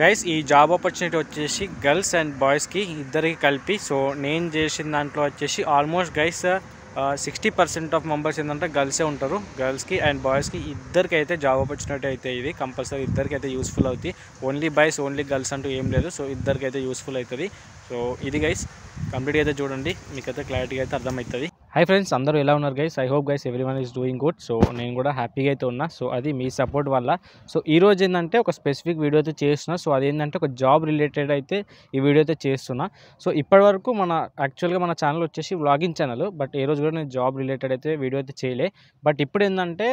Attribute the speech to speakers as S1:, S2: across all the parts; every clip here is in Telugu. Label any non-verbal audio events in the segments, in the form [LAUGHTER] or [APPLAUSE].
S1: గైస్ ఈ జాబ్ ఆపర్చునిటీ వచ్చేసి గర్ల్స్ అండ్ బాయ్స్కి ఇద్దరికి కలిపి సో నేను చేసిన దాంట్లో వచ్చేసి almost guys sixty percent of members ఏంటంటే గర్ల్సే ఉంటారు గర్ల్స్కి అండ్ బాయ్స్కి ఇద్దరికి అయితే జాబ్ ఆపర్చునిటీ అయితే ఇది కంపల్సరీ ఇద్దరికి అయితే యూస్ఫుల్ అవుతుంది ఓన్లీ బాయ్స్ ఓన్లీ గర్ల్స్ అంటూ ఏం లేదు సో ఇద్దరికి అయితే యూస్ఫుల్ అవుతుంది సో ఇది గైస్ కంప్లీట్గా అయితే చూడండి మీకు అయితే క్లారిటీగా అయితే అర్థమవుతుంది హై ఫ్రెండ్స్ అందరూ ఎలా ఉన్నారు guys I hope guys everyone is doing good so నేను కూడా హ్యాపీగా అయితే ఉన్నా సో అది మీ సపోర్ట్ వల్ల సో ఈ రోజు ఏంటంటే ఒక స్పెసిఫిక్ వీడియో అయితే చేస్తున్నా సో అదేంటంటే ఒక జాబ్ రిలేటెడ్ అయితే ఈ వీడియో అయితే చేస్తున్నా సో ఇప్పటివరకు మన యాక్చువల్గా మన ఛానల్ వచ్చేసి వ్లాగింగ్ ఛానల్ బట్ ఏ రోజు కూడా నేను జాబ్ రిలేటెడ్ అయితే వీడియో అయితే చేయలే బట్ ఇప్పుడు ఏంటంటే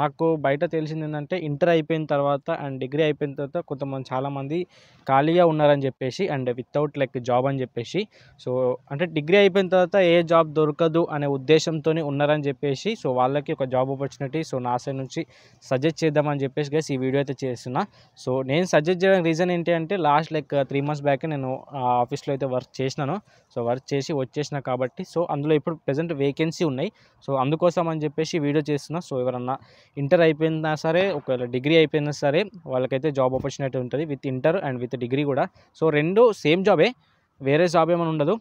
S1: నాకు బయట తెలిసింది ఏంటంటే ఇంటర్ అయిపోయిన తర్వాత అండ్ డిగ్రీ అయిపోయిన తర్వాత కొంతమంది చాలామంది ఖాళీగా ఉన్నారని చెప్పేసి అండ్ వితౌట్ లైక్ జాబ్ అని చెప్పేసి సో అంటే డిగ్రీ అయిపోయిన తర్వాత ఏ జాబ్ దొరకదు అనే ఉద్దేశంతో ఉన్నారని చెప్పేసి సో వాళ్ళకి ఒక జాబ్ ఆపర్చునిటీ సో నా సైడ్ నుంచి సజెస్ట్ చేద్దామని చెప్పేసి గేసి ఈ వీడియో అయితే చేస్తున్నా సో నేను సజెస్ట్ చేయడం రీజన్ ఏంటి అంటే last like three months back నేను ఆఫీస్లో అయితే వర్క్ చేసినాను సో వర్క్ చేసి వచ్చేసిన కాబట్టి సో అందులో ఇప్పుడు ప్రజెంట్ వేకెన్సీ ఉన్నాయి సో అందుకోసం అని చెప్పేసి వీడియో చేస్తున్నా సో ఎవరన్నా ఇంటర్ అయిపోయినా సరే ఒకవేళ డిగ్రీ అయిపోయినా సరే వాళ్ళకైతే జాబ్ ఆపర్చునిటీ ఉంటుంది with inter and with degree కూడా సో రెండు సేమ్ జాబే వేరే జాబ్ ఏమైనా ఉండదు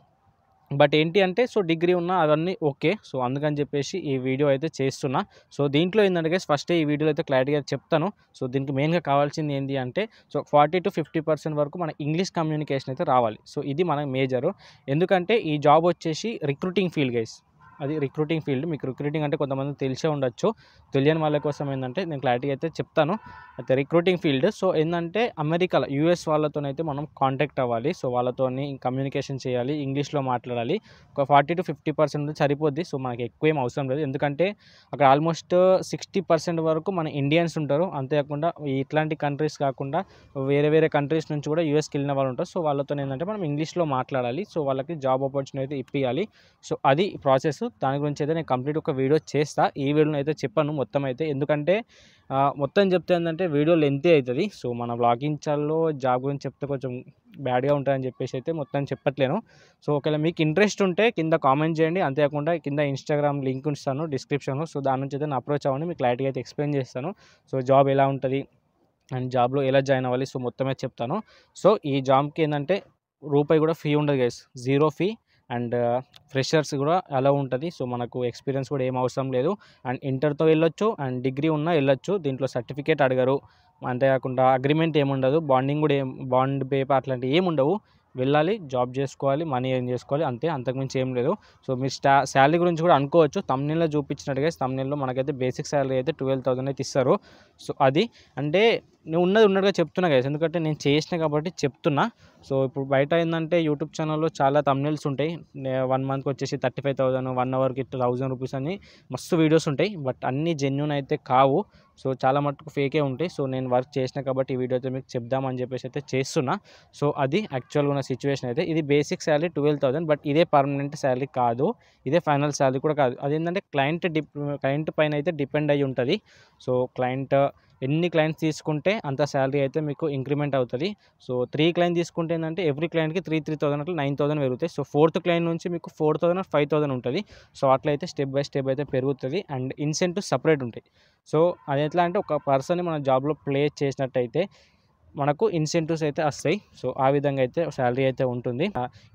S1: బట్ ఏంటి అంటే సో డిగ్రీ ఉన్న అవన్నీ ఓకే సో అందుకని చెప్పేసి ఈ వీడియో అయితే చేస్తున్నా సో దీంట్లో ఏంటంటే ఫస్ట్ ఈ వీడియోలో అయితే క్లారిటీగా చెప్తాను సో దీనికి మెయిన్గా కావాల్సింది ఏంటి అంటే సో ఫార్టీ టు ఫిఫ్టీ వరకు మన ఇంగ్లీష్ కమ్యూనికేషన్ అయితే రావాలి సో ఇది మనకు మేజరు ఎందుకంటే ఈ జాబ్ వచ్చేసి రిక్రూటింగ్ ఫీల్డ్ గైస్ అది రిక్రూటింగ్ ఫీల్డ్ మీకు రిక్రూటింగ్ అంటే కొంతమంది తెలిసే ఉండొచ్చు తెలియని వాళ్ళ కోసం ఏంటంటే నేను క్లారిటీ అయితే చెప్తాను అయితే రిక్రూటింగ్ ఫీల్డ్ సో ఏంటంటే అమెరికాలో యూఎస్ వాళ్ళతోనైతే మనం కాంటాక్ట్ అవ్వాలి సో వాళ్ళతోని కమ్యూనికేషన్ చేయాలి ఇంగ్లీష్లో మాట్లాడాలి ఒక ఫార్టీ టు ఫిఫ్టీ పర్సెంట్ సరిపోద్ది సో మనకి ఎక్కువ ఏం అవసరం లేదు ఎందుకంటే అక్కడ ఆల్మోస్ట్ సిక్స్టీ పర్సెంట్ వరకు మన ఇండియన్స్ ఉంటారు అంతేకాకుండా ఇట్లాంటి కంట్రీస్ కాకుండా వేరే వేరే కంట్రీస్ నుంచి కూడా యూఎస్కి వెళ్ళిన వాళ్ళు ఉంటారు సో వాళ్ళతో ఏంటంటే మనం ఇంగ్లీష్లో మాట్లాడాలి సో వాళ్ళకి జాబ్ ఆపర్చునిటీ ఇప్పించాలి సో అది ప్రాసెస్ దాని గురించి అయితే నేను కంప్లీట్ ఒక వీడియో చేస్తా ఈ వీడియోని అయితే చెప్పాను మొత్తం అయితే ఎందుకంటే మొత్తం చెప్తే ఏంటంటే వీడియో లెంత్ అవుతుంది సో మన వ్లాగింగ్ ఛానల్లో జాబ్ గురించి చెప్తే కొంచెం బ్యాడ్గా ఉంటుందని చెప్పేసి అయితే మొత్తం చెప్పట్లేను సో ఒకవేళ మీకు ఇంట్రెస్ట్ ఉంటే కింద కామెంట్ చేయండి అంతేకాకుండా కింద ఇన్స్టాగ్రామ్ లింక్ ఉంచుతాను డిస్క్రిప్షన్లో సో దాని నుంచి అయితే నేను అప్రోచ్ అవ్వండి మీకు క్లారిటీ అయితే ఎక్స్ప్లెయిన్ చేస్తాను సో జాబ్ ఎలా ఉంటుంది అండ్ జాబ్లో ఎలా జాయిన్ అవ్వాలి సో మొత్తమే చెప్తాను సో ఈ జాబ్కి ఏంటంటే రూపాయి కూడా ఫీ ఉండదు guys zero fee and freshers కూడా అలా ఉంటుంది సో మనకు ఎక్స్పీరియన్స్ కూడా ఏం అవసరం లేదు అండ్ ఇంటర్తో వెళ్ళొచ్చు అండ్ డిగ్రీ ఉన్నా వెళ్ళొచ్చు దీంట్లో సర్టిఫికేట్ అడగరు అంతేకాకుండా అగ్రిమెంట్ ఏముండదు బాండింగ్ కూడా ఏం బాండ్ పేపర్ అట్లాంటివి ఏముండవు వెళ్ళాలి జాబ్ చేసుకోవాలి మనీ ఏం చేసుకోవాలి అంతే అంతకుమించి ఏం లేదు సో మీరు స్టా శాలరీ గురించి కూడా అనుకోవచ్చు తమ్నెల్లో చూపించినట్టుగా తమ్నెల్లో మనకైతే బేసిక్ శాలరీ అయితే ట్వెల్వ్ థౌసండ్ అయితే ఇస్తారు సో అది అంటే నేను ఉన్నది ఉన్నట్టుగా చెప్తున్నా కదా ఎందుకంటే నేను చేసిన కాబట్టి చెప్తున్నా సో ఇప్పుడు బయట ఏంటంటే యూట్యూబ్ ఛానల్లో చాలా తమ్నెల్స్ ఉంటాయి వన్ మంత్కి వచ్చేసి థర్టీ ఫైవ్ థౌసండ్ వన్ అవర్కి థౌసండ్ రూపీస్ అని మస్తు వీడియోస్ ఉంటాయి బట్ అన్నీ జెన్యున్ అయితే కావు సో చాలా మటుకు ఫేకే ఉంటాయి సో నేను వర్క్ చేసిన కాబట్టి ఈ వీడియో అయితే మీకు చెప్దామని చెప్పేసి అయితే చేస్తున్నా సో అది యాక్చువల్గా ఉన్న సిచ్యువేషన్ అయితే ఇది బేసిక్ శాలరీ ట్వెల్వ్ బట్ ఇదే పర్మనెంట్ శాలరీ కాదు ఇదే ఫైనల్ శాలరీ కూడా కాదు అదేంటంటే క్లయింట్ డిప్ క్లయింట్ పైన అయితే డిపెండ్ అయి ఉంటుంది సో క్లయింట్ ఎన్ని క్లయింట్స్ తీసుకుంటే అంత శాలరీ అయితే మీకు ఇంక్రిమెంట్ అవుతుంది సో త్రీ క్లయింట్ తీసుకుంటే ఏంటంటే ఎవ్రీ క్లయింట్కి త్రీ త్రీ థౌసండ్ అట్లా నైన్ థౌసండ్ పెరుగుతాయి సో ఫోర్త్ క్లయింట్ నుంచి మీకు ఫోర్ థౌసండ్ ఫైవ్ థౌసండ్ ఉంటుంది సో అట్లయితే స్టెప్ బై స్టెప్ అయితే పెరుగుతుంది అండ్ ఇన్సెంటివ్ సపరేట్ ఉంటాయి సో అది ఎట్లా అంటే ఒక పర్సన్ని మన జాబ్లో ప్లేస్ చేసినట్టయితే మనకు ఇన్సెంటివ్స్ అయితే వస్తాయి సో ఆ విధంగా అయితే శాలరీ అయితే ఉంటుంది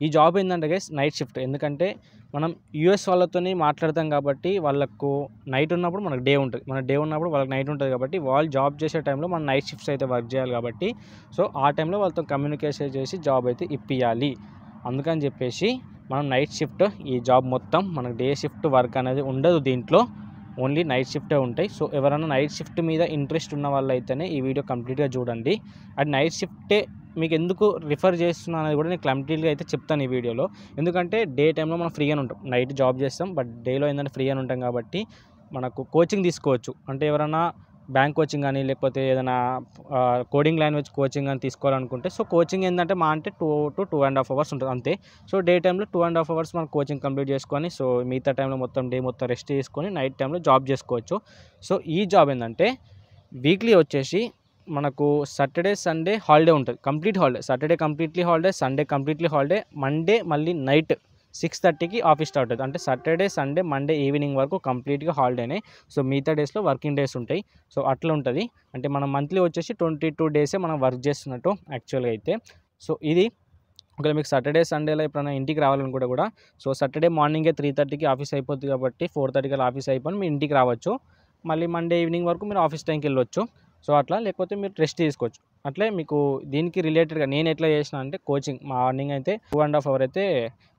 S1: ఈ జాబ్ ఏంటంటే గైస్ నైట్ షిఫ్ట్ ఎందుకంటే మనం యూఎస్ వాళ్ళతో మాట్లాడతాం కాబట్టి వాళ్ళకు నైట్ ఉన్నప్పుడు మనకు డే ఉంటుంది మన డే ఉన్నప్పుడు వాళ్ళకి నైట్ ఉంటుంది కాబట్టి వాళ్ళు జాబ్ చేసే టైంలో మనం నైట్ షిఫ్ట్స్ అయితే వర్క్ చేయాలి కాబట్టి సో ఆ టైంలో వాళ్ళతో కమ్యూనికేషన్ చేసి జాబ్ అయితే ఇప్పియాలి అందుకని చెప్పేసి మనం నైట్ షిఫ్ట్ ఈ జాబ్ మొత్తం మనకు డే షిఫ్ట్ వర్క్ అనేది ఉండదు దీంట్లో ఓన్లీ నైట్ షిఫ్టే ఉంటాయి సో ఎవరైనా నైట్ షిఫ్ట్ మీద ఇంట్రెస్ట్ ఉన్న వాళ్ళైతేనే ఈ వీడియో కంప్లీట్గా చూడండి అండ్ నైట్ షిఫ్టే మీకు ఎందుకు రిఫర్ చేస్తున్నా అనేది కూడా నేను కంప్లీట్గా అయితే చెప్తాను ఈ వీడియోలో ఎందుకంటే డే టైంలో మనం ఫ్రీగానే ఉంటాం నైట్ జాబ్ చేస్తాం బట్ డేలో ఏంటంటే ఫ్రీగానే ఉంటాం కాబట్టి మనకు కోచింగ్ తీసుకోవచ్చు అంటే ఎవరైనా బ్యాంక్ కోచింగ్ కానీ లేకపోతే ఏదైనా కోడింగ్ లాంగ్వేజ్ కోచింగ్ కానీ తీసుకోవాలనుకుంటే సో కోచింగ్ ఏంటంటే మా అంటే two to two and half hours ఉంటుంది అంతే సో డే టైంలో టూ అండ్ హాఫ్ అవర్స్ మనం కోచింగ్ కంప్లీట్ చేసుకొని సో మిగతా టైంలో మొత్తం డే మొత్తం రెస్ట్ చేసుకొని నైట్ టైంలో జాబ్ చేసుకోవచ్చు సో ఈ జాబ్ ఏంటంటే వీక్లీ వచ్చేసి మనకు సాటర్డే సండే హాలిడే ఉంటుంది complete holiday Saturday completely holiday Sunday completely holiday Monday మళ్ళీ నైట్ సిక్స్ థర్టీకి ఆఫీస్ స్టార్ట్ అవుతుంది అంటే సాటర్డే సండే మండే ఈవినింగ్ వరకు కంప్లీట్గా హాలిడేనే సో మిగతా డేస్లో వర్కింగ్ డేస్ ఉంటాయి సో అట్లా ఉంటుంది అంటే మనం మంత్లీ వచ్చేసి ట్వంటీ టూ డేసే మనం వర్క్ చేస్తున్నట్టు యాక్చువల్గా అయితే సో ఇది ఒకవేళ మీకు సాటర్డే సండేలో ఎప్పుడైనా ఇంటికి రావాలనుకుంటే కూడా సో సాటర్డే మార్నింగే త్రీ థర్టీకి ఆఫీస్ అయిపోతుంది కాబట్టి ఫోర్ థర్టీకి ఆఫీస్ అయిపోయి మీ ఇంటికి రావచ్చు మళ్ళీ మండే ఈవినింగ్ వరకు మీరు ఆఫీస్ టైంకి వెళ్ళొచ్చు సో అట్లా లేకపోతే మీరు రెస్ట్ తీసుకోవచ్చు అట్లే మీకు దీనికి రిలేటెడ్గా నేను ఎట్లా చేసిన అంటే కోచింగ్ మార్నింగ్ అయితే టూ అండ్ హాఫ్ అవర్ అయితే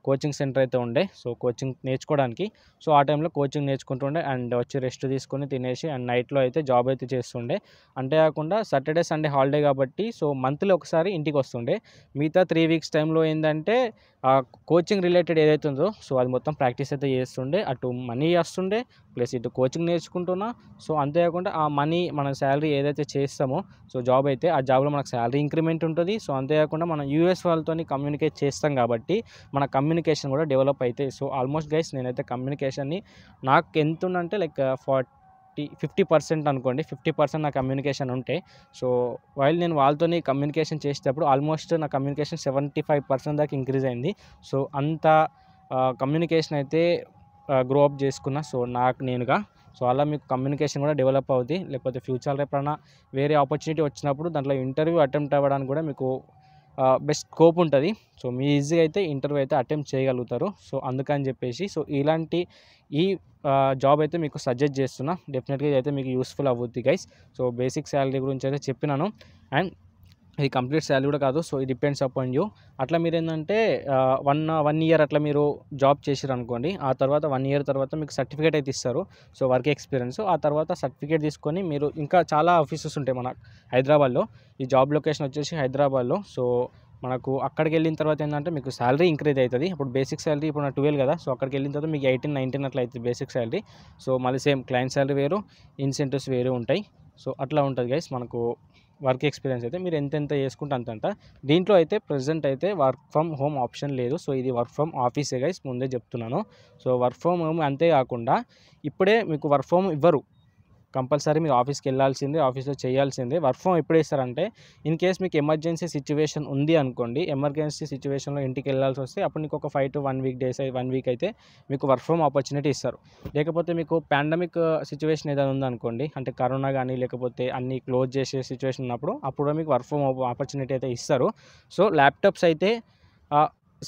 S1: కోచింగ్ సెంటర్ అయితే ఉండే సో కోచింగ్ నేర్చుకోవడానికి సో ఆ టైంలో కోచింగ్ నేర్చుకుంటుండే అండ్ వచ్చి రెస్ట్ తీసుకుని తినేసి అండ్ నైట్లో అయితే జాబ్ అయితే చేస్తుండే అంతేకాకుండా సాటర్డే సండే హాలిడే కాబట్టి సో మంత్లీ ఒకసారి ఇంటికి వస్తుండే మిగతా త్రీ వీక్స్ టైంలో ఏంటంటే కోచింగ్ రిలేటెడ్ ఏదైతే ఉందో సో అది మొత్తం ప్రాక్టీస్ అయితే చేస్తుండే అటు మనీ వస్తుండే ప్లస్ ఇటు కోచింగ్ నేర్చుకుంటున్నా సో అంతేకాకుండా ఆ మనీ మన శాలరీ ఏదైతే చేస్తామో సో జాబ్ అయితే ఆ జాబ్లో మనకు శాలరీ ఇంక్రిమెంట్ ఉంటుంది సో అంతేకాకుండా మనం యూఎస్ వాళ్ళతో కమ్యూనికేట్ చేస్తాం కాబట్టి మన కమ్యూ కమ్యూనికేషన్ కూడా డెవలప్ అవుతాయి సో ఆల్మోస్ట్ గైస్ నేనైతే కమ్యూనికేషన్ని నాకు ఎంత ఉందంటే లైక్ ఫార్టీ ఫిఫ్టీ పర్సెంట్ అనుకోండి ఫిఫ్టీ పర్సెంట్ నా కమ్యూనికేషన్ ఉంటే సో వైల్ నేను వాళ్ళతోని కమ్యూనికేషన్ చేసేటప్పుడు ఆల్మోస్ట్ నా కమ్యూనికేషన్ సెవెంటీ ఫైవ్ పర్సెంట్ దాకా ఇంక్రీజ్ అయింది సో అంత కమ్యూనికేషన్ uh, అయితే గ్రో uh, అప్ చేసుకున్నా సో నాకు నేనుగా సో అలా మీకు కమ్యూనికేషన్ కూడా డెవలప్ అవుతుంది లేకపోతే ఫ్యూచర్లో ఎప్పుడైనా వేరే ఆపర్చునిటీ వచ్చినప్పుడు దాంట్లో ఇంటర్వ్యూ అటెంప్ట్ అవ్వడానికి కూడా మీకు బెస్ట్ స్కోప్ ఉంటుంది సో మీ ఈజీగా అయితే ఇంటర్వ్యూ అయితే అటెంప్ట్ చేయగలుగుతారు సో అందుకని చెప్పేసి సో ఇలాంటి ఈ జాబ్ అయితే మీకు సజెస్ట్ చేస్తున్నా డెఫినెట్గా అయితే మీకు యూస్ఫుల్ అవుద్ది గైస్ సో బేసిక్ శాలరీ గురించి అయితే చెప్పినాను అండ్ ఇది కంప్లీట్ శాలరీ కూడా కాదు సో ఇది డిపెండ్స్ అపాన్ యూ అట్లా మీరు ఏంటంటే వన్ వన్ ఇయర్ అట్లా మీరు జాబ్ చేసారు అనుకోండి ఆ తర్వాత వన్ ఇయర్ తర్వాత మీకు సర్టిఫికేట్ అయితే ఇస్తారు సో వర్క్ ఎక్స్పీరియన్స్ ఆ తర్వాత సర్టిఫికేట్ తీసుకొని మీరు ఇంకా చాలా ఆఫీసెస్ ఉంటాయి మన హైదరాబాద్లో ఈ జాబ్ లొకేషన్ వచ్చేసి హైదరాబాద్లో సో మనకు అక్కడికి వెళ్ళిన తర్వాత ఏంటంటే మీకు శాలరీ ఇంక్రీజ్ అవుతుంది ఇప్పుడు బేసిక్ శాలరీ ఇప్పుడు నా ట్వెల్వ్ కదా సో అక్కడికి వెళ్ళిన తర్వాత మీకు ఎయిటీన్ నైన్టీన్ అట్లా అవుతుంది బేసిక్ శాలరీ సో మళ్ళీ సేమ్ క్లయింట్ శాలరీ వేరు ఇన్సెంటివ్స్ వేరే ఉంటాయి సో అట్లా ఉంటుంది గైస్ మనకు వర్క్ ఎక్స్పీరియన్స్ అయితే మీరు ఎంతెంత చేసుకుంటే అంతంట దీంట్లో అయితే ప్రజెంట్ అయితే వర్క్ ఫ్రమ్ హోమ్ ఆప్షన్ లేదు సో ఇది వర్క్ ఫ్రమ్ ఆఫీసే గైస్ ముందే చెప్తున్నాను సో వర్క్ ఫ్రమ్ హోమ్ అంతేకాకుండా ఇప్పుడే మీకు వర్క్ ఫ్రమ్ ఇవ్వరు కంపల్సరీ మీరు ఆఫీస్కి వెళ్ళాల్సిందే ఆఫీస్లో చేయాల్సిందే వర్క్ ఫ్రమ్ ఎప్పుడు ఇస్తారంటే ఇన్ కేస్ మీకు ఎమర్జెన్సీ సిచ్యువేషన్ ఉంది అనుకోండి ఎమర్జెన్సీ సిచ్యువేషన్లో ఇంటికి వెళ్ళాల్సి వస్తే అప్పుడు మీకు ఒక five to one week days one week అయితే మీకు వర్క్ ఫ్రమ్ ఆపర్చునిటీ ఇస్తారు లేకపోతే మీకు పాండమిక్ సిచ్యువేషన్ ఏదైనా ఉందనుకోండి అంటే కరోనా కానీ లేకపోతే అన్ని క్లోజ్ చేసే సిచ్యువేషన్ ఉన్నప్పుడు అప్పుడు మీకు వర్క్ ఫ్రమ్ ఆపర్చునిటీ అయితే ఇస్తారు సో ల్యాప్టాప్స్ అయితే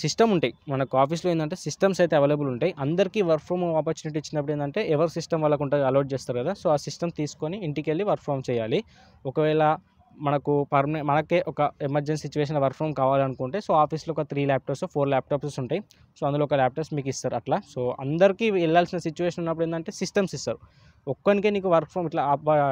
S1: సిస్టమ్ ఉంటాయి మనకు ఆఫీస్లో ఏంటంటే సిస్టమ్స్ అయితే అవైలబుల్ ఉంటాయి అందరికీ వర్క్ ఫ్రమ్ ఆపర్చునిటీ ఇచ్చినప్పుడు ఏంటంటే ఎవరి సిస్టమ్ వాళ్ళకు ఉంటుంది అలౌట్ చేస్తారు కదా సో ఆ సిస్టమ్ తీసుకొని ఇంటికి వెళ్ళి వర్క్ ఫ్రమ్ చేయాలి ఒకవేళ మనకు పర్మనెంట్ మనకే ఒక ఎమర్జెన్సీ సిచ్యువేషన్ వర్క్ ఫ్రమ్ కావాలనుకుంటే సో ఆఫీస్లో ఒక త్రీ ల్యాప్టాప్స్ ఫోర్ ల్యాప్టాప్స్ ఉంటాయి సో అందులో ఒక ల్యాప్టాప్స్ మీకు ఇస్తారు అట్లా సో అందరికీ వెళ్ళాల్సిన సిచ్యువేషన్ ఉన్నప్పుడు ఏంటంటే సిస్టమ్స్ ఇస్తారు ఒక్కనికే నీకు వర్క్ ఫ్రమ్ ఇట్లా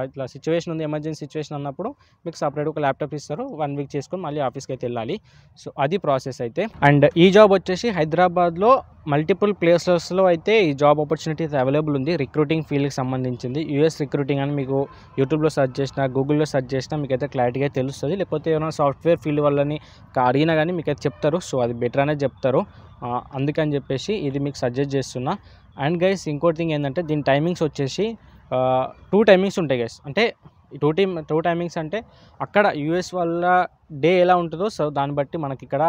S1: ఇట్లా సిచ్యువేషన్ ఉంది ఎమర్జెన్సీ సిచ్యువేషన్ అన్నప్పుడు మీకు సపరేట్ ఒక ల్యాప్టాప్ ఇస్తారు వన్ వీక్ చేసుకొని మళ్ళీ ఆఫీస్కి అయితే వెళ్ళాలి సో అది ప్రాసెస్ అయితే అండ్ ఈ జాబ్ వచ్చేసి హైదరాబాద్లో మల్టిపుల్ ప్లేసెస్లో అయితే ఈ జాబ్ ఆపర్చునిటీస్ అవైలబుల్ ఉంది రిక్రూటింగ్ ఫీల్డ్కి సంబంధించింది యూఎస్ రిక్రూటింగ్ అని మీకు యూట్యూబ్లో సెర్చ్ చేసినా గూగుల్లో సెర్చ్ చేసినా మీకు అయితే క్లారిటీగా తెలుస్తుంది లేకపోతే ఏమైనా సాఫ్ట్వేర్ ఫీల్డ్ వల్లని అడిగినా కానీ మీకు అయితే చెప్తారు సో అది బెటర్ అనే చెప్తారు అందుకని చెప్పేసి ఇది మీకు సజెస్ట్ చేస్తున్నా అండ్ గైస్ ఇంకోటి థింగ్ ఏంటంటే దీని టైమింగ్స్ వచ్చేసి టూ టైమింగ్స్ ఉంటాయి గైస్ అంటే టూ టైమ్ టూ టైమింగ్స్ అంటే అక్కడ యూఎస్ వల్ల డే ఎలా ఉంటుందో సో దాన్ని బట్టి మనకి ఇక్కడ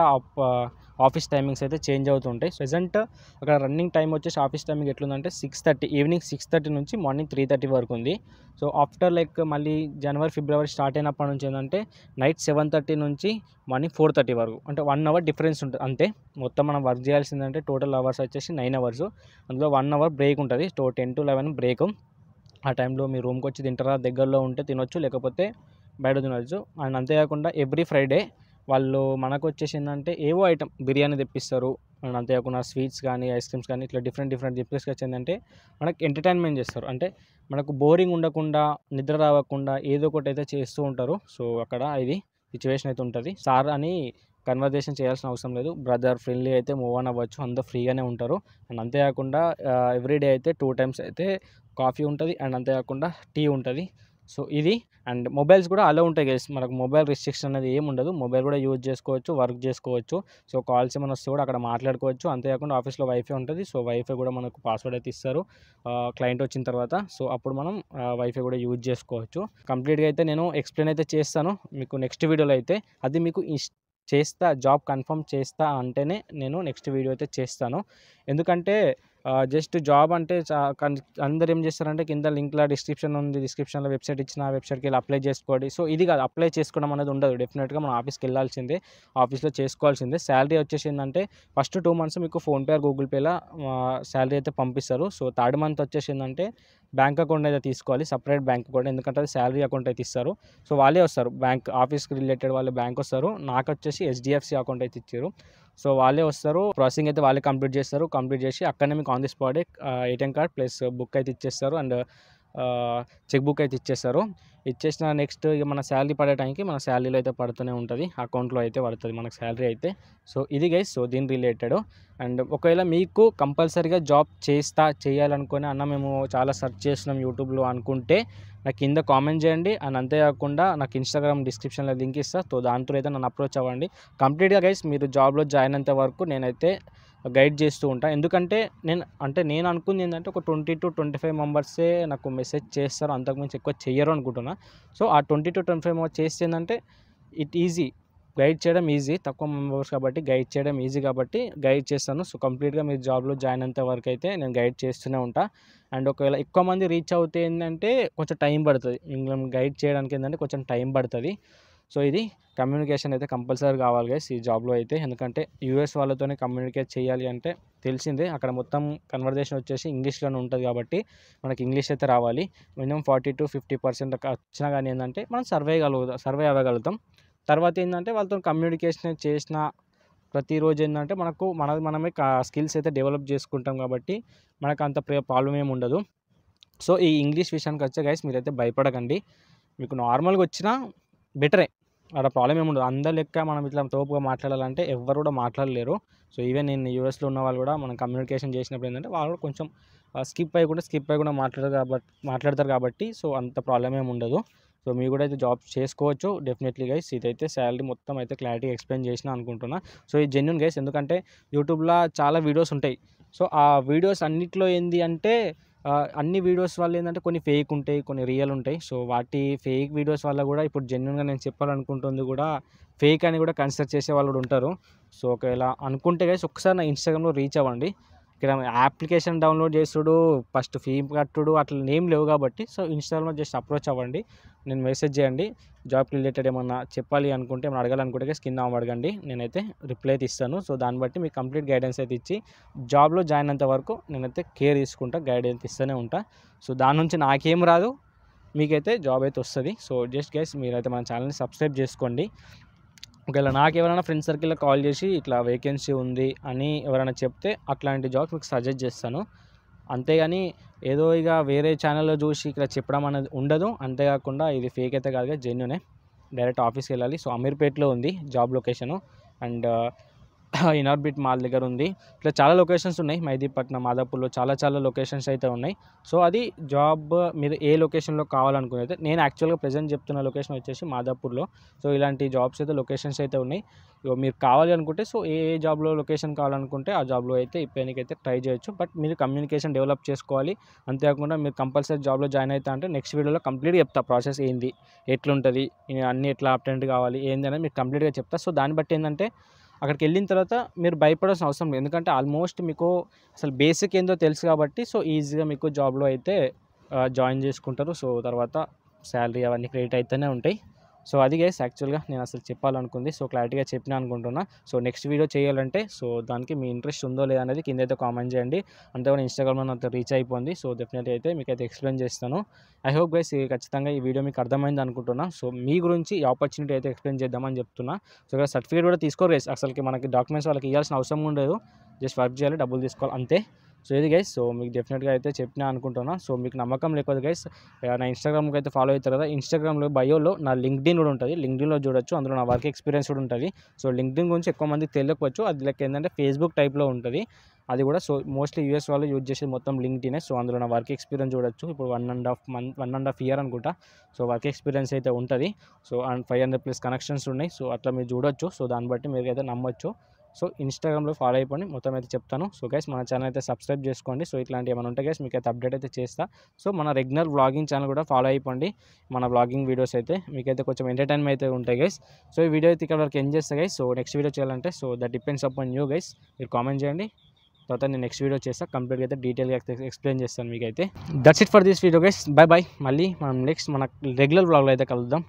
S1: ఆఫీస్ టైమింగ్స్ అయితే చేంజ్ అవుతుంటాయి ప్రజెంట్ అక్కడ రన్నింగ్ టైం వచ్చేసి ఆఫీస్ టైమింగ్ ఎట్లుందంటే six thirty evening six thirty నుంచి మార్నింగ్ త్రీ థర్టీ వరకు ఉంది సో ఆఫ్టర్ లైక్ మళ్ళీ జనవరి ఫిబ్రవరి స్టార్ట్ అయినప్పటి నుంచి ఏంటంటే నైట్ సెవెన్ థర్టీ నుంచి మార్నింగ్ ఫోర్ థర్టీ వరకు అంటే వన్ అవర్ డిఫరెన్స్ ఉంటుంది అంతే మొత్తం మనం వర్క్ చేయాల్సిందంటే టోటల్ అవర్స్ వచ్చేసి నైన్ అవర్స్ అందులో వన్ అవర్ బ్రేక్ ఉంటుంది టో టెన్ టు లెవెన్ బ్రేక్ ఆ టైంలో మీ రూమ్కి వచ్చి తింటారా దగ్గరలో ఉంటే తినొచ్చు లేకపోతే బయట తినవచ్చు అండ్ అంతేకాకుండా ఎవ్రీ ఫ్రైడే వాళ్ళు మనకు వచ్చేసి ఏంటంటే ఏవో ఐటమ్ బిర్యానీ తెప్పిస్తారు అండ్ అంతేకాకుండా స్వీట్స్ కానీ ఐస్ క్రీమ్స్ కానీ ఇట్లా డిఫరెంట్ డిఫరెంట్ తెప్పించుకొచ్చి ఏంటంటే మనకు ఎంటర్టైన్మెంట్ చేస్తారు అంటే మనకు బోరింగ్ ఉండకుండా నిద్ర రావకుండా ఏదో ఒకటి అయితే చేస్తూ ఉంటారు సో అక్కడ ఇది సిచ్యువేషన్ అయితే ఉంటుంది సార్ అని కన్వర్జేషన్ చేయాల్సిన అవసరం లేదు బ్రదర్ ఫ్రెండ్లీ అయితే మూవ్ ఆన్ అవ్వచ్చు అందరూ ఫ్రీగానే ఉంటారు అండ్ అంతేకాకుండా ఎవ్రీడే అయితే టూ టైమ్స్ అయితే కాఫీ ఉంటుంది అండ్ అంతేకాకుండా టీ ఉంటుంది సో ఇది అండ్ మొబైల్స్ కూడా అలా ఉంటాయి కలిసి మనకు మొబైల్ రిస్ట్రిక్షన్ అనేది ఏమి ఉండదు మొబైల్ కూడా యూజ్ చేసుకోవచ్చు వర్క్ చేసుకోవచ్చు సో కాల్స్ ఏమైనా వస్తే కూడా అక్కడ మాట్లాడుకోవచ్చు అంతేకాకుండా ఆఫీస్లో వైఫై ఉంటుంది సో వైఫై కూడా మనకు పాస్వర్డ్ అయితే ఇస్తారు క్లయింట్ వచ్చిన తర్వాత సో అప్పుడు మనం వైఫై కూడా యూజ్ చేసుకోవచ్చు కంప్లీట్గా అయితే నేను ఎక్స్ప్లెయిన్ అయితే చేస్తాను మీకు నెక్స్ట్ వీడియోలో అయితే అది మీకు చేస్తా జాబ్ కన్ఫర్మ్ చేస్తా అంటేనే నేను నెక్స్ట్ వీడియో అయితే చేస్తాను ఎందుకంటే జస్ట్ జాబ్ అంటే అందరు ఏం చేస్తారంటే కింద లింక్లో డిస్క్రిప్షన్ ఉంది డిస్క్రిప్షన్లో వెబ్సైట్ ఇచ్చిన ఆ వెబ్సైట్కి వెళ్ళి అప్లై చేసుకోండి సో ఇది కాదు అప్లై చేసుకోవడం అనేది ఉండదు డెఫినెట్గా మనం ఆఫీస్కి వెళ్ళాల్సిందే ఆఫీస్లో చేసుకోవాల్సిందే శాలరీ వచ్చేసిందంటే ఫస్ట్ టూ మంత్స్ మీకు ఫోన్పే గూగుల్ పేలో శాలరీ అయితే పంపిస్తారు సో థర్డ్ మంత్ వచ్చేసిందంటే బ్యాంక్ అకౌంట్ అయితే తీసుకోవాలి సపరేట్ బ్యాంక్ అకౌంట్ ఎందుకంటే అది శాలరీ అకౌంట్ అయితే ఇస్తారు సో వాళ్ళే వస్తారు బ్యాంక్ ఆఫీస్కి రిలేటెడ్ వాళ్ళే బ్యాంక్ వస్తారు నాకు వచ్చేసి హెచ్డిఎఫ్సి అకౌంట్ అయితే ఇచ్చారు సో వాళ్ళే వస్తారు ప్రాసెసింగ్ అయితే వాళ్ళే కంప్లీట్ చేస్తారు కంప్లీట్ చేసి అక్కడనే మీకు on the spot ATM card plus book అయితే ఇచ్చేస్తారు అండ్ చెక్ బుక్ అయితే ఇచ్చేస్తారు ఇచ్చేసిన నెక్స్ట్ ఇక మన శాలరీ పడే టైంకి మన శాలరీలో అయితే పడుతూనే ఉంటుంది అకౌంట్లో అయితే పడుతుంది మనకు శాలరీ అయితే సో ఇది గైస్ సో దీని రిలేటెడ్ అండ్ ఒకవేళ మీకు కంపల్సరీగా జాబ్ చేస్తా చేయాలనుకుని అన్న మేము చాలా సెర్చ్ చేసినాం యూట్యూబ్లో అనుకుంటే నాకు కింద కామెంట్ చేయండి అండ్ అంతేకాకుండా నాకు ఇన్స్టాగ్రామ్ డిస్క్రిప్షన్లో లింక్ ఇస్తా సో దాంతో అయితే నన్ను అప్రోచ్ అవ్వండి కంప్లీట్గా గైస్ మీరు జాబ్లో జాయిన్ అయ్యేంత వరకు నేనైతే గైడ్ చేస్తూ ఉంటాను ఎందుకంటే నేను అంటే నేను అనుకుంది ఏంటంటే ఒక ట్వంటీ టు ట్వంటీ ఫైవ్ మెంబర్సే నాకు మెసేజ్ చేస్తారు అంతకుమించి ఎక్కువ చేయరు అనుకుంటున్నా సో ఆ twenty to twenty five members చేస్తే ఏంటంటే ఇట్ ఈజీ గైడ్ చేయడం ఈజీ తక్కువ మెంబర్స్ కాబట్టి గైడ్ చేయడం ఈజీ కాబట్టి గైడ్ చేస్తాను సో కంప్లీట్గా మీరు జాబ్లో జాయిన్ అంతే వరకు అయితే నేను గైడ్ చేస్తూనే ఉంటా అండ్ ఒకవేళ ఎక్కువ మంది రీచ్ అవుతే ఏంటంటే కొంచెం టైం పడుతుంది ఇంగ్లం గైడ్ చేయడానికి ఏంటంటే కొంచెం టైం పడుతుంది సో ఇది కమ్యూనికేషన్ అయితే కంపల్సరీ కావాలి గైస్ ఈ జాబ్లో అయితే ఎందుకంటే యూఎస్ వాళ్ళతోనే కమ్యూనికేట్ చేయాలి అంటే తెలిసిందే అక్కడ మొత్తం కన్వర్జేషన్ వచ్చేసి ఇంగ్లీష్లోనే ఉంటుంది కాబట్టి మనకి ఇంగ్లీష్ అయితే రావాలి minimum forty to fifty percent వచ్చినా కానీ ఏంటంటే మనం సర్వే కలుగుతాం సర్వే అవ్వగలుగుతాం తర్వాత ఏంటంటే వాళ్ళతో కమ్యూనికేషన్ చేసిన ప్రతిరోజు ఏంటంటే మనకు మన మనమే స్కిల్స్ అయితే డెవలప్ చేసుకుంటాం కాబట్టి మనకు అంత ప్రాబ్లం ఏమి ఉండదు సో ఈ ఇంగ్లీష్ విషయానికి వచ్చే గైస్ మీరైతే భయపడకండి మీకు నార్మల్గా వచ్చినా బెటరే అక్కడ ప్రాబ్లం ఏముండదు అందరి లెక్క మనం ఇట్లా తోపుగా మాట్లాడాలంటే ఎవరు కూడా మాట్లాడలేరు సో ఈవెన్ నేను యూఎస్లో ఉన్న వాళ్ళు కూడా మనం కమ్యూనికేషన్ చేసినప్పుడు ఏంటంటే వాళ్ళు కొంచెం స్కిప్ అయ్యకుండా స్కిప్ అయ్యకుండా మాట్లాడదు కాబట్టి మాట్లాడతారు కాబట్టి సో అంత ప్రాబ్లం ఏమి ఉండదు సో మీరు కూడా అయితే జాబ్ చేసుకోవచ్చు డెఫినెట్లీ గైస్ ఇదైతే శాలరీ మొత్తం అయితే క్లారిటీ ఎక్స్ప్లెయిన్ చేసిన అనుకుంటున్నా సో ఇది జెన్యున్ గైస్ ఎందుకంటే యూట్యూబ్లో చాలా వీడియోస్ ఉంటాయి సో ఆ వీడియోస్ అన్నిట్లో ఏంది అంటే అన్ని వీడియోస్ వల్ల ఏంటంటే కొన్ని ఫేక్ ఉంటాయి కొన్ని రియల్ ఉంటాయి సో వాటి ఫేక్ వీడియోస్ వల్ల కూడా ఇప్పుడు జెన్యున్గా నేను చెప్పాలనుకుంటుంది కూడా ఫేక్ అని కూడా కన్సిడర్ చేసే వాళ్ళు కూడా ఉంటారు సో ఒకవేళ అనుకుంటే గైస్ ఒకసారి నా ఇన్స్టాగ్రామ్లో రీచ్ అవ్వండి ఇక్కడ అప్లికేషన్ డౌన్లోడ్ చేసుడు ఫస్ట్ ఫీ కట్టుడు అట్లా నేమ్ లేవు కాబట్టి సో ఇన్స్టాగ్రామ్లో జస్ట్ అప్రోచ్ అవ్వండి నేను మెసేజ్ చేయండి జాబ్ రిలేటెడ్ ఏమన్నా చెప్పాలి అనుకుంటే ఏమైనా అడగాలనుకుంటే స్కిన్ అడగండి నేనైతే రిప్లై అయితే ఇస్తాను సో దాన్ని బట్టి మీకు కంప్లీట్ గైడెన్స్ అయితే ఇచ్చి జాబ్లో జాయిన్ అంత వరకు నేనైతే కేర్ తీసుకుంటా గైడెన్స్ ఇస్తూనే ఉంటా సో దాని నుంచి నాకేం రాదు మీకైతే జాబ్ అయితే వస్తుంది సో జస్ట్ గైస్ మీరైతే మన ఛానల్ని సబ్స్క్రైబ్ చేసుకోండి ఒకవేళ నాకు ఎవరైనా ఫ్రెండ్ సర్కిల్లో కాల్ చేసి ఇట్లా వేకెన్సీ ఉంది అని ఎవరైనా చెప్తే అట్లాంటి జాబ్స్ మీకు సజెస్ట్ చేస్తాను అంతేగాని ఏదో ఇక వేరే ఛానల్లో చూసి ఇక్కడ చెప్పడం అనేది ఉండదు అంతేకాకుండా ఇది ఫేక్ అయితే కాదు జెన్యునే డైరెక్ట్ ఆఫీస్కి వెళ్ళాలి సో అమీర్పేట్లో ఉంది job location and [LAUGHS] Inorbit mall దగ్గర ఉంది ఇట్లా చాలా లొకేషన్స్ ఉన్నాయి మైదీపట్నం మాదాపూర్లో చాలా చాలా లొకేషన్స్ అయితే ఉన్నాయి సో అది జాబ్ మీరు ఏ లొకేషన్లో కావాలనుకునేది నేను యాక్చువల్గా ప్రజెంట్ చెప్తున్న లొకేషన్ వచ్చేసి మాదాపూర్లో సో ఇలాంటి జాబ్స్ అయితే లొకేషన్స్ అయితే ఉన్నాయి మీరు కావాలి అనుకుంటే సో ఏ ఏ జాబ్లో లొకేషన్ కావాలనుకుంటే ఆ జాబ్లో అయితే ఇప్పటికైతే ట్రై చేయొచ్చు బట్ మీరు కమ్యూనికేషన్ డెవలప్ చేసుకోవాలి అంతేకాకుండా మీరు కంపల్సరీ జాబ్లో జాయిన్ అవుతా అంటే నెక్స్ట్ వీడియోలో కంప్లీట్గా చెప్తా ప్రాసెస్ ఏంది ఎట్లుంటుంది అన్నీ ఎట్లా అప్డెంట్ కావాలి ఏంది అనేది మీరు కంప్లీట్గా చెప్తా సో దాన్ని బట్టి ఏంటంటే అక్కడికి వెళ్ళిన తర్వాత మీరు భయపడాల్సిన అవసరం లేదు ఎందుకంటే ఆల్మోస్ట్ మీకు అసలు బేసిక్ ఏందో తెలుసు కాబట్టి సో ఈజీగా మీకు జాబ్లో అయితే జాయిన్ చేసుకుంటారు సో తర్వాత శాలరీ అవన్నీ క్రియేట్ అవుతూనే ఉంటాయి సో అది గైస్ యాక్చువల్గా నేను అసలు చెప్పాలనుకుంది సో క్లారిటీగా చెప్పిన అనుకుంటున్నా సో నెక్స్ట్ వీడియో చేయాలంటే సో దానికి మీ ఇంట్రెస్ట్ ఉందో లేదనేది అనేది కింద అయితే కామెంట్ చేయండి అంతే కూడా ఇన్స్టాగ్రామ్లో అంత రీచ్ అయిపోయింది సో డెఫినెట్లీ అయితే మీకు అయితే ఎక్స్ప్లెయిన్ చేస్తాను ఐ హోప్ గైస్ ఖచ్చితంగా ఈ వీడియో మీకు అర్థమైంది అనుకుంటున్నా సో మీ గురించి ఈ ఆపర్చునిటీ అయితే ఎక్స్ప్లెయిన్ చేద్దామని చెప్తున్నా సో ఇక్కడ సర్టిఫికేట్ కూడా తీసుకోరు గైస్ అసలుకి మనకి డాక్యుమెంట్స్ వాళ్ళకి ఇవ్వాల్సిన అవసరం ఉండదు జస్ట్ వర్క్ చేయాలి డబ్బులు తీసుకోవాలి అంతే సో ఇది గైస్ సో మీకు డెఫినెట్గా అయితే చెప్పినా అనుకుంటున్నా సో మీకు నమ్మకం లేకపోతే గైస్ నా ఇన్స్టాగ్రామ్కి అయితే ఫాలో అవుతారు కదా ఇన్స్టాగ్రామ్లో బయోలో నా లింక్డ్ఇన్ కూడా ఉంటుంది లింక్డ్ఇన్లో చూడొచ్చు అందులో నా వర్క్ ఎక్స్పీరియన్స్ కూడా ఉంటుంది సో లింక్డ్ఇన్ గురించి ఎక్కువ మంది తెలియకపోవచ్చు అది లెక్క ఏంటంటే ఫేస్బుక్ టైప్లో ఉంటుంది అది కూడా సో మోస్ట్లీ యూఎస్ వాళ్ళు యూజ్ చేసేది మొత్తం లింక్డ్ఇనే సో అందులో నా వర్క్ ఎక్స్పీరియన్స్ చూడొచ్చు ఇప్పుడు one and half month one and half year అనుకుంటా సో వర్క్ ఎక్స్పీరియన్స్ అయితే ఉంటుంది so and five hundred plus connections ఉన్నాయి సో అట్లా మీరు చూడొచ్చు సో దాన్ని బట్టి మీరు అయితే నమ్మొచ్చు సో ఇన్స్టాగ్రామ్లో ఫాలో అయిపోండి మొత్తం అయితే చెప్తాను సో గైస్ మన ఛానల్ అయితే సబ్స్క్రైబ్ చేసుకోండి సో ఇట్లాంటి ఏమైనా ఉంటే గైస్ మీకు అయితే అప్డేట్ అయితే చేస్తా సో మన రెగ్యులర్ వ్లాగింగ్ ఛానల్ కూడా ఫాలో అయిపోండి మన వ్లాగింగ్ వీడియోస్ అయితే మీకైతే కొంచెం ఎంటర్టైన్మెంట్ అయితే ఉంటాయి గైస్ సో ఈ వీడియో అయితే ఇక్కడ వరకు ఏం చేస్తా గైస్ సో నెక్స్ట్ వీడియో చేయాలంటే so that depends up you guys మీరు కామెంట్ చేయండి తర్వాత నేను నెక్స్ట్ వీడియో చేస్తా కంప్లీట్గా అయితే డీటెయిల్గా ఎక్స్ప్లెయిన్ చేస్తాను మీకైతే that's it for this video guys bye bye మళ్ళీ మనం నెక్స్ట్ మన రెగ్యులర్ బ్లాగ్లో అయితే కలుద్దాం